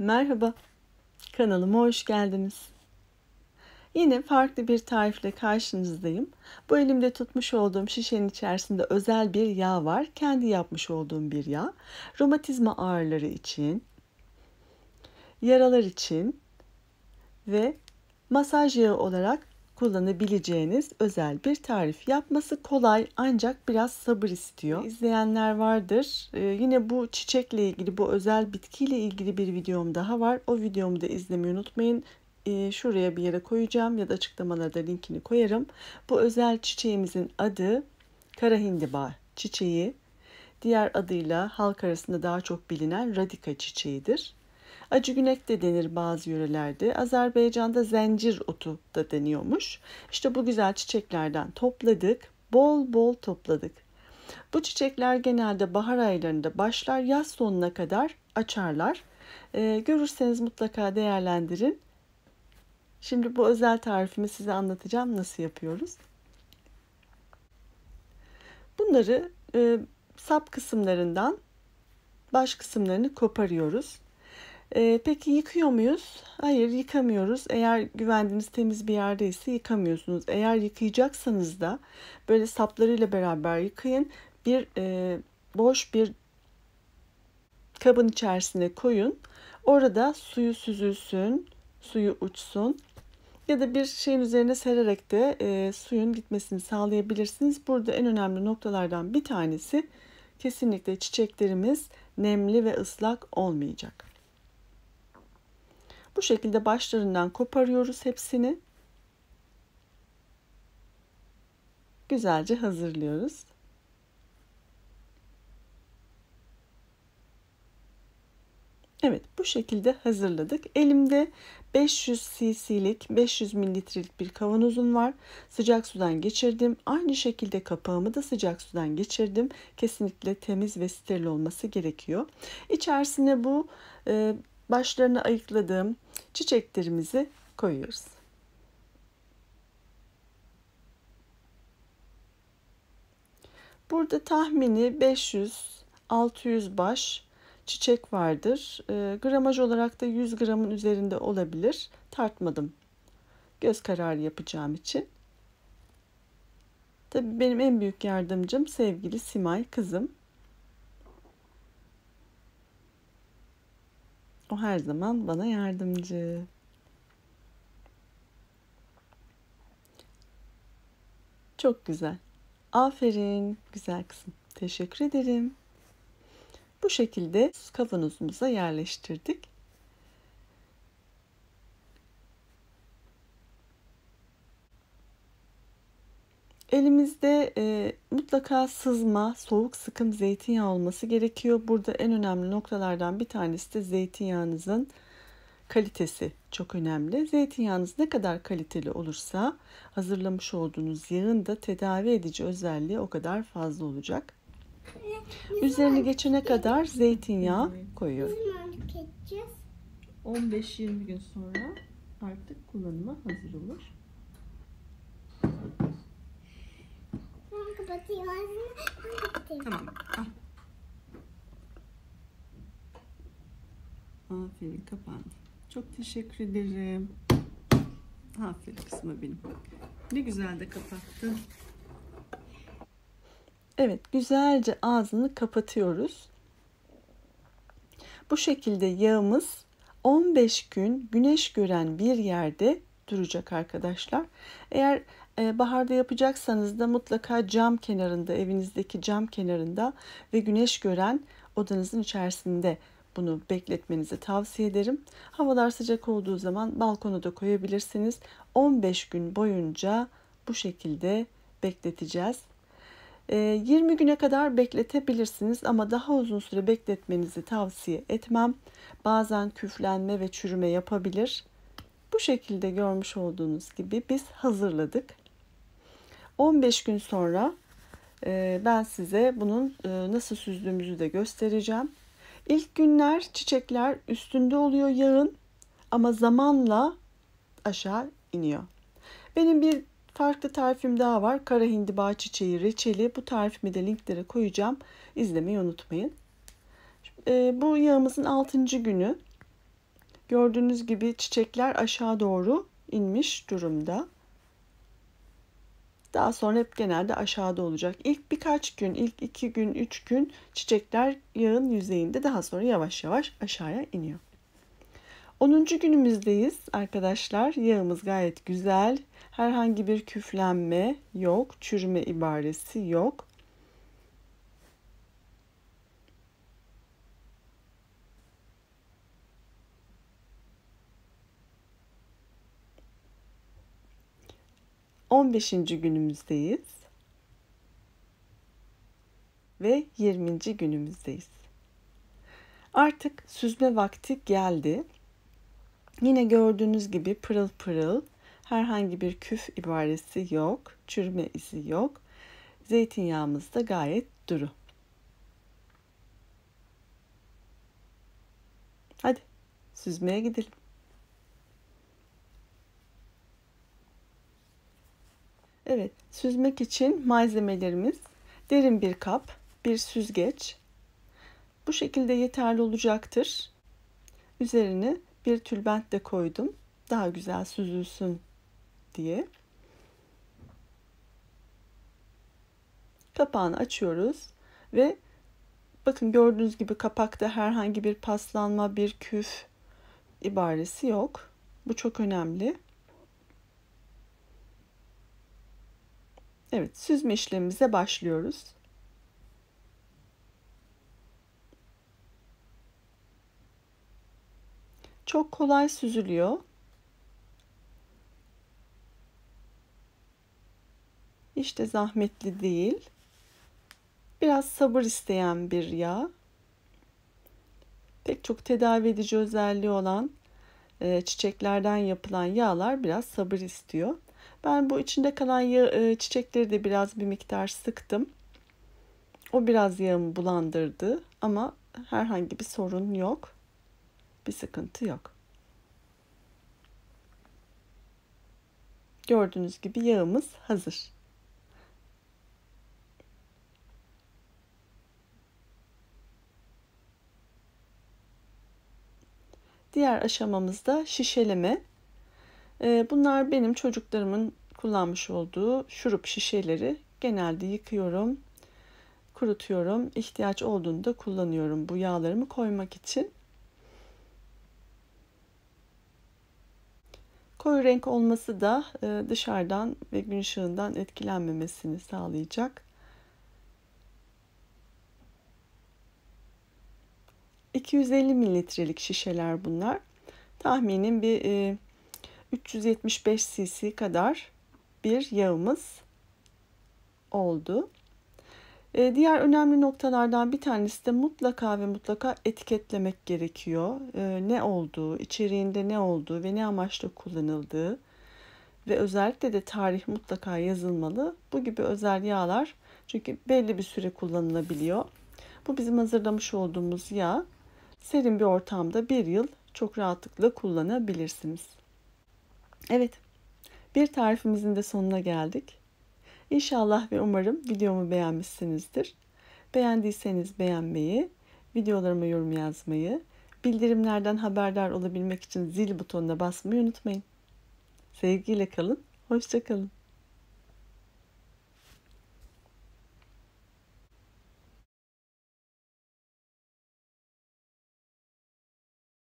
Merhaba, kanalıma hoş geldiniz. Yine farklı bir tarifle karşınızdayım. Bu elimde tutmuş olduğum şişenin içerisinde özel bir yağ var. Kendi yapmış olduğum bir yağ. Romatizma ağrıları için, yaralar için ve masaj yağı olarak kullanabileceğiniz özel bir tarif. Yapması kolay ancak biraz sabır istiyor. İzleyenler vardır. Ee, yine bu çiçekle ilgili, bu özel bitkiyle ilgili bir videom daha var. O videomu da izlemeyi unutmayın. Ee, şuraya bir yere koyacağım ya da açıklamalarda linkini koyarım. Bu özel çiçeğimizin adı kara hindiba çiçeği. Diğer adıyla halk arasında daha çok bilinen radika çiçeğidir. Acı günek de denir bazı yörelerde. Azerbaycan'da zencir otu da deniyormuş. İşte bu güzel çiçeklerden topladık. Bol bol topladık. Bu çiçekler genelde bahar aylarında başlar, yaz sonuna kadar açarlar. Ee, görürseniz mutlaka değerlendirin. Şimdi bu özel tarifimi size anlatacağım nasıl yapıyoruz. Bunları e, sap kısımlarından baş kısımlarını koparıyoruz. E, peki yıkıyor muyuz? Hayır yıkamıyoruz. Eğer güvendiğiniz temiz bir yerdeyse yıkamıyorsunuz. Eğer yıkayacaksanız da böyle saplarıyla beraber yıkayın. Bir e, boş bir kabın içerisine koyun. Orada suyu süzülsün, suyu uçsun ya da bir şeyin üzerine sererek de e, suyun gitmesini sağlayabilirsiniz. Burada en önemli noktalardan bir tanesi kesinlikle çiçeklerimiz nemli ve ıslak olmayacak. Bu şekilde başlarından koparıyoruz hepsini. Güzelce hazırlıyoruz. Evet bu şekilde hazırladık. Elimde 500 cc'lik 500 mililitrelik bir kavanozum var. Sıcak sudan geçirdim. Aynı şekilde kapağımı da sıcak sudan geçirdim. Kesinlikle temiz ve steril olması gerekiyor. İçerisine bu e, başlarını ayıkladığım çiçeklerimizi koyuyoruz. Burada tahmini 500-600 baş çiçek vardır. E, gramaj olarak da 100 gramın üzerinde olabilir. Tartmadım. Göz kararı yapacağım için. Tabii benim en büyük yardımcım sevgili Simay kızım. O her zaman bana yardımcı. Çok güzel. Aferin güzel kızım. Teşekkür ederim. Bu şekilde kavanozumuza yerleştirdik. Elimizde e, mutlaka sızma, soğuk sıkım zeytinyağı olması gerekiyor. Burada en önemli noktalardan bir tanesi de zeytinyağınızın kalitesi çok önemli. Zeytinyağınız ne kadar kaliteli olursa hazırlamış olduğunuz yağın da tedavi edici özelliği o kadar fazla olacak. Üzerine geçene kadar zeytinyağı koyuyorum. 15-20 gün sonra artık kullanıma hazır olur. kapatayım ağzını. Tamam. Al. Aferin kapandı. Çok teşekkür ederim. Aferin kısmı benim. Ne güzel de kapattın. Evet güzelce ağzını kapatıyoruz. Bu şekilde yağımız 15 gün güneş gören bir yerde duracak arkadaşlar. Eğer ee, baharda yapacaksanız da mutlaka cam kenarında, evinizdeki cam kenarında ve güneş gören odanızın içerisinde bunu bekletmenizi tavsiye ederim. Havalar sıcak olduğu zaman balkona da koyabilirsiniz. 15 gün boyunca bu şekilde bekleteceğiz. 20 ee, güne kadar bekletebilirsiniz ama daha uzun süre bekletmenizi tavsiye etmem. Bazen küflenme ve çürüme yapabilir. Bu şekilde görmüş olduğunuz gibi biz hazırladık. 15 gün sonra e, ben size bunun e, nasıl süzdüğümüzü de göstereceğim. İlk günler çiçekler üstünde oluyor yağın ama zamanla aşağı iniyor. Benim bir farklı tarifim daha var. Kara hindiba çiçeği reçeli. Bu tarifimi de linklere koyacağım. İzlemeyi unutmayın. E, bu yağımızın 6. günü. Gördüğünüz gibi çiçekler aşağı doğru inmiş durumda. Daha sonra hep genelde aşağıda olacak. İlk birkaç gün, ilk iki gün, üç gün çiçekler yağın yüzeyinde daha sonra yavaş yavaş aşağıya iniyor. 10. günümüzdeyiz arkadaşlar. Yağımız gayet güzel. Herhangi bir küflenme yok, çürüme ibaresi yok. 15. günümüzdeyiz. Ve 20. günümüzdeyiz. Artık süzme vakti geldi. Yine gördüğünüz gibi pırıl pırıl herhangi bir küf ibaresi yok, çürüme izi yok. Zeytinyağımız da gayet duru. Hadi süzmeye gidelim. Evet, süzmek için malzemelerimiz derin bir kap, bir süzgeç. Bu şekilde yeterli olacaktır. Üzerine bir tülbent de koydum. Daha güzel süzülsün diye. Kapağını açıyoruz ve bakın gördüğünüz gibi kapakta herhangi bir paslanma, bir küf ibaresi yok. Bu çok önemli. Evet, süzme işlemimize başlıyoruz. Çok kolay süzülüyor. İşte zahmetli değil. Biraz sabır isteyen bir yağ. Pek çok tedavi edici özelliği olan çiçeklerden yapılan yağlar biraz sabır istiyor. Ben bu içinde kalan yağ, e, çiçekleri de biraz bir miktar sıktım. O biraz yağımı bulandırdı ama herhangi bir sorun yok. Bir sıkıntı yok. Gördüğünüz gibi yağımız hazır. Diğer aşamamızda şişeleme. Ee, bunlar benim çocuklarımın kullanmış olduğu şurup şişeleri. Genelde yıkıyorum, kurutuyorum. İhtiyaç olduğunda kullanıyorum bu yağlarımı koymak için. Koyu renk olması da e, dışarıdan ve gün ışığından etkilenmemesini sağlayacak. ...250 mililitrelik şişeler bunlar. Tahminim bir e, 375 cc kadar bir yağımız oldu. Ee, diğer önemli noktalardan bir tanesi de mutlaka ve mutlaka etiketlemek gerekiyor. Ee, ne olduğu, içeriğinde ne olduğu ve ne amaçla kullanıldığı ve özellikle de tarih mutlaka yazılmalı. Bu gibi özel yağlar çünkü belli bir süre kullanılabiliyor. Bu bizim hazırlamış olduğumuz yağ serin bir ortamda bir yıl çok rahatlıkla kullanabilirsiniz. Evet, bir tarifimizin de sonuna geldik. İnşallah ve umarım videomu beğenmişsinizdir. Beğendiyseniz beğenmeyi, videolarıma yorum yazmayı, bildirimlerden haberdar olabilmek için zil butonuna basmayı unutmayın. Sevgiyle kalın, hoşçakalın.